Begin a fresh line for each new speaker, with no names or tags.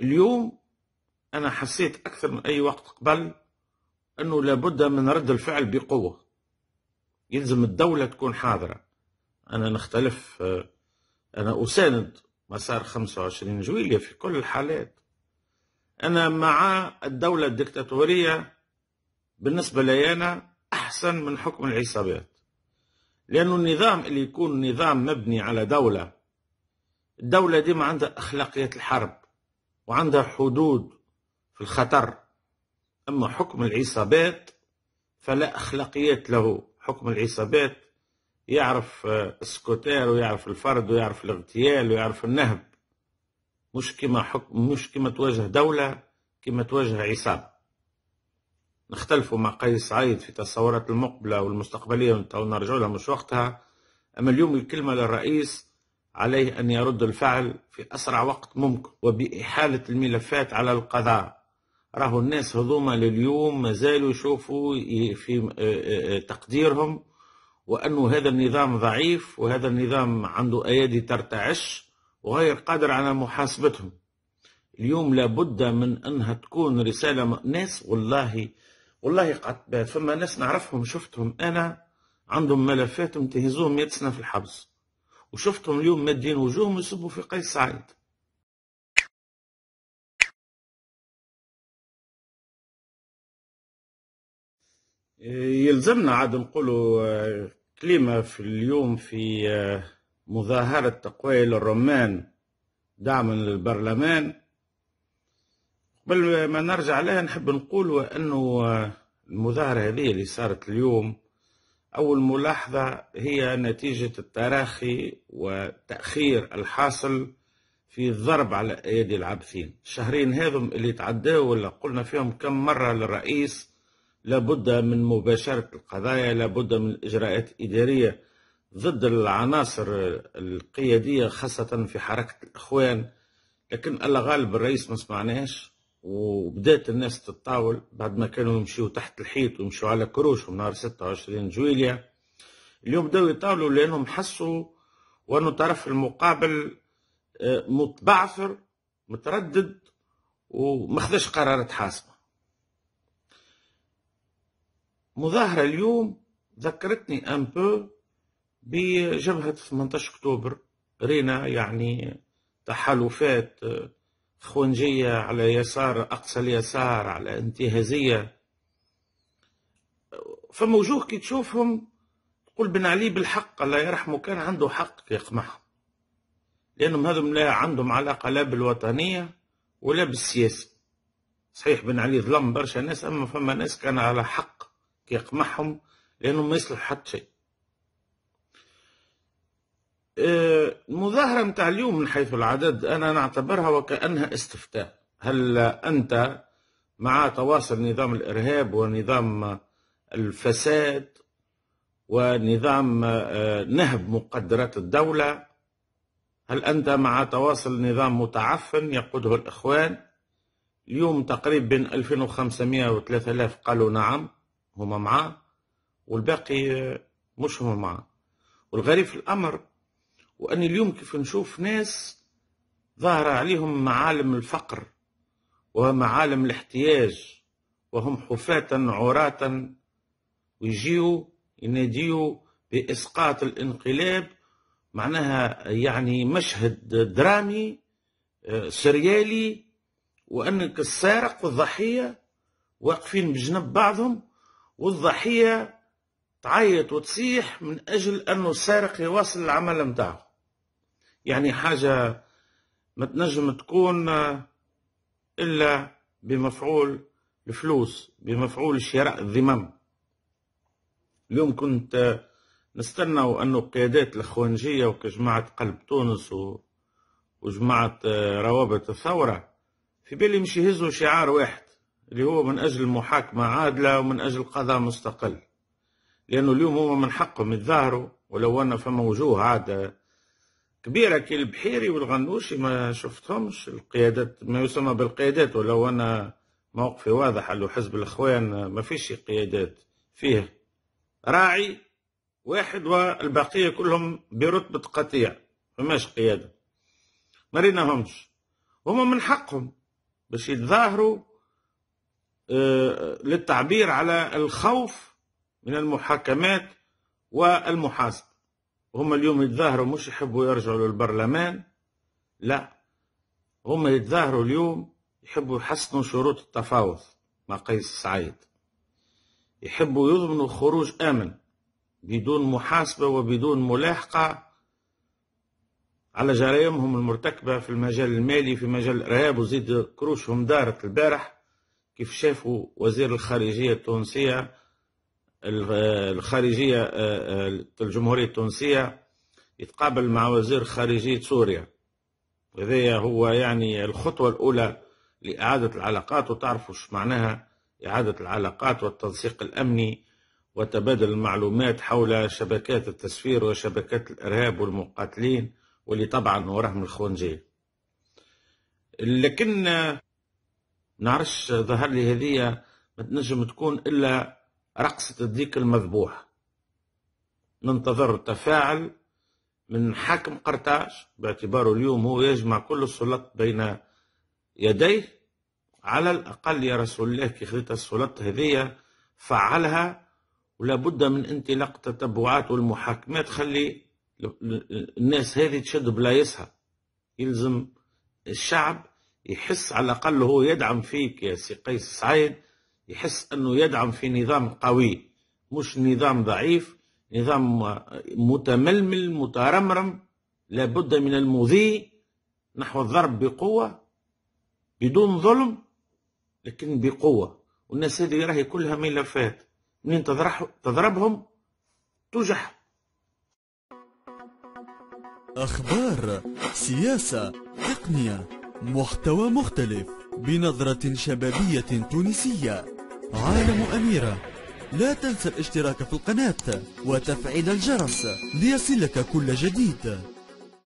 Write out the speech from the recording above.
اليوم أنا حسيت أكثر من أي وقت قبل أنه لابد من رد الفعل بقوة يلزم الدولة تكون حاضرة أنا نختلف آه، أنا أساند مسار 25 جويلية في كل الحالات أنا مع الدولة الدكتاتورية بالنسبة لي أنا أحسن من حكم العصابات لأنه النظام اللي يكون نظام مبني على دولة الدولة دي ما عندها أخلاقية الحرب وعندها حدود في الخطر أما حكم العصابات فلا أخلاقيات له حكم العصابات يعرف السكوتير ويعرف الفرد ويعرف الاغتيال ويعرف النهب مش كما حكم مش كما تواجه دولة كما تواجه عصابة نختلفوا مع قيس سعيد في تصورات المقبلة والمستقبلية ونرجع لها مش وقتها أما اليوم الكلمة للرئيس عليه أن يرد الفعل في أسرع وقت ممكن وبإحالة الملفات على القضاء راهو الناس هذوما لليوم مازالوا يشوفوا في آه، آه، آه، تقديرهم وأنه هذا النظام ضعيف وهذا النظام عنده أيادي ترتعش وغير قادر على محاسبتهم اليوم لابد من أنها تكون رسالة ناس والله والله قد فما ناس نعرفهم شفتهم أنا عندهم ملفات تهزوهم 100 سنة في الحبس وشفتهم اليوم مادين وجوههم يصبوا في قيس سعيد إيه، يلزمنا عاد نقولوا آه، كلمة في اليوم في آه، مظاهرة تقوية للرمان دعما للبرلمان قبل ما نرجع لها نحب نقول أنه آه، المظاهرة هذه اللي صارت اليوم أول ملاحظة هي نتيجة التراخي وتأخير الحاصل في الضرب على أيدي العابثين الشهرين هذم اللي تعداو ولا قلنا فيهم كم مرة للرئيس لابد من مباشرة القضايا لابد من إجراءات إدارية ضد العناصر القيادية خاصة في حركة الإخوان لكن الله غالب الرئيس ما سمعناش وبدات الناس تتطاول بعد ما كانوا يمشيو تحت الحيط ويمشوا على كروشهم نهار 26 جويليا اليوم بداو يطاولوا لانهم حسوا وانه الطرف المقابل آه، متبعثر متردد وماخذش قرارات حاسمه مظاهره اليوم ذكرتني ان بو بجبهه 18 اكتوبر رينا يعني تحالفات آه، خونجية على يسار أقصى اليسار على انتهازية فما وجوه كي تشوفهم تقول بن علي بالحق الله يرحمه كان عنده حق يقمعهم لأنهم هذم لا عندهم علاقة لا بالوطنية ولا بالسياسة صحيح بن علي ظلم برشا ناس أما فما ناس كان على حق يقمعهم لأنهم ما يصلح حتى شيء المظاهرة آه، متاع اليوم من حيث العدد أنا نعتبرها وكأنها استفتاء هل أنت مع تواصل نظام الإرهاب ونظام الفساد ونظام آه، نهب مقدرات الدولة هل أنت مع تواصل نظام متعفن يقوده الإخوان اليوم تقريبا بين 2500 و 3000 قالوا نعم هما معاه والباقي مش هما معاه والغريب في الأمر وأني اليوم كيف نشوف ناس ظهر عليهم معالم الفقر ومعالم الاحتياج وهم حفاة عراة ويجيو يناديو بإسقاط الانقلاب معناها يعني مشهد درامي آه، سريالي وأنك السارق والضحية واقفين بجنب بعضهم والضحية تعيط وتصيح من أجل أنه السارق يواصل العمل متاعو يعني حاجة ما تنجم تكون إلا بمفعول الفلوس بمفعول شراء الذمم اليوم كنت نستنى أنه قيادات الأخوانجية وكجماعة قلب تونس وجماعة روابط الثورة في بالي مش يهزوا شعار واحد اللي هو من أجل محاكمة عادلة ومن أجل قضاء مستقل لأنه اليوم هما من حقهم يتظاهروا ولو أن فما وجوه عادة كبيرة كي البحيري والغنوشي ما شفتهمش القيادات ما يسمى بالقيادات ولو أنا موقفي واضح على حزب الإخوان ما فيش قيادات فيه راعي واحد والبقية كلهم برتبة قطيع فماش قيادة ما ريناهمش هما من حقهم باش يتظاهروا آه، للتعبير على الخوف من المحاكمات والمحاسبة هم اليوم يتظاهروا مش يحبوا يرجعوا للبرلمان لا هم يتظاهروا اليوم يحبوا يحسنوا شروط التفاوض مع قيس سعيد يحبوا يضمنوا خروج آمن بدون محاسبة وبدون ملاحقة على جرائمهم المرتكبة في المجال المالي في مجال الإرهاب وزيد كروشهم دارت البارح كيف شافوا وزير الخارجية التونسية الخارجية آه، آه، الجمهورية التونسية يتقابل مع وزير خارجية سوريا وهذا هو يعني الخطوة الأولى لإعادة العلاقات وتعرفوا شو معناها إعادة العلاقات والتنسيق الأمني وتبادل المعلومات حول شبكات التسفير وشبكات الإرهاب والمقاتلين واللي طبعا وراهم الخونجية لكن نعرفش ظهر لي هذه ما تنجم تكون إلا رقصة الديك المذبوح ننتظر تفاعل من حاكم قرطاج باعتباره اليوم هو يجمع كل السلط بين يديه على الأقل يا رسول الله كي خذيت السلط هذية فعلها ولا بد من انطلاق التتبعات والمحاكمات خلي الناس هذه تشد بلايصها يلزم الشعب يحس على الأقل هو يدعم فيك يا سي قيس سعيد يحس أنه يدعم في نظام قوي مش نظام ضعيف نظام متململ مترمرم لابد من المضي نحو الضرب بقوة بدون ظلم لكن بقوة والناس هذه راهي كلها ملفات منين تضربهم تجح أخبار سياسة تقنية محتوى مختلف بنظرة شبابية تونسية عالم أميرة لا تنسى الاشتراك في القناة وتفعيل الجرس ليصلك كل جديد